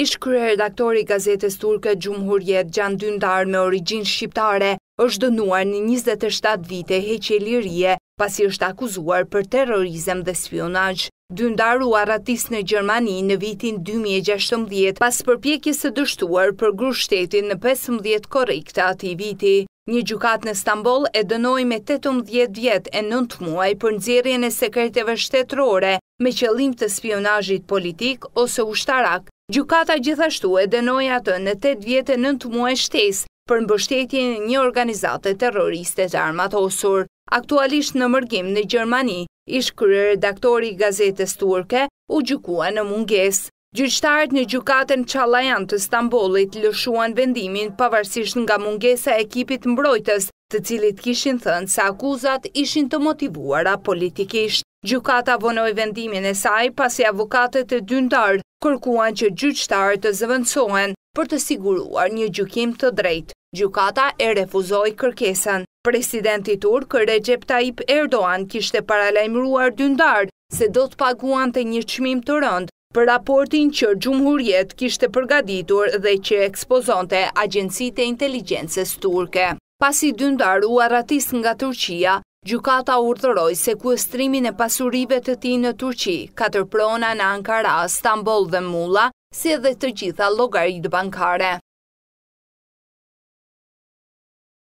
ish kërë redaktori gazetes turke Gjumhurjet Gjan Dyndar me origin shqiptare, është dënuar një 27 vite heqe lirie, pasi është akuzuar për terrorizem dhe spionaj. Dyndaru aratis në Gjermani në vitin 2016, pas përpjekjes së dështuar për gru shtetin në 15 korekta ati viti. Një gjukat në Stambol e dënoj me 18 vjet e 9 muaj për nëzirjen e sekreteve shtetrore me qëllim të spionajit politik ose ushtarak Gjukata gjithashtu e denoj atë në 8 vjetë e 9 muaj shtes për mbështetjen një organizate terroriste të armatosur. Aktualisht në mërgim në Gjermani, ish kërë redaktori gazetes turke u gjukua në munges. Gjyqtarët në gjukatën Qalajan të Stambolit lëshuan vendimin pavarësisht nga mungesa ekipit mbrojtës, të cilit kishin thënë se akuzat ishin të motivuara politikisht. Gjukata vonoj vendimin e saj pasi avokatët e dyndarë kërkuan që gjyqtarët të zëvëndsohen për të siguruar një gjykim të drejt. Gjukata e refuzoi kërkesën. Presidenti Turk, Recep Tayyip Erdoğan, kishte paralajmruar dyndar se do të paguan të një qmim të rënd për raportin që gjumhurjet kishte përgaditur dhe që ekspozonte Agencite Inteligences Turke. Pas i dyndar u aratis nga Turqia, Gjukata urdhëroj se e pasurive të ti në Turqi, katër prona në Ankara, Stambol dhe Mula, si edhe të gjitha logaritë bankare.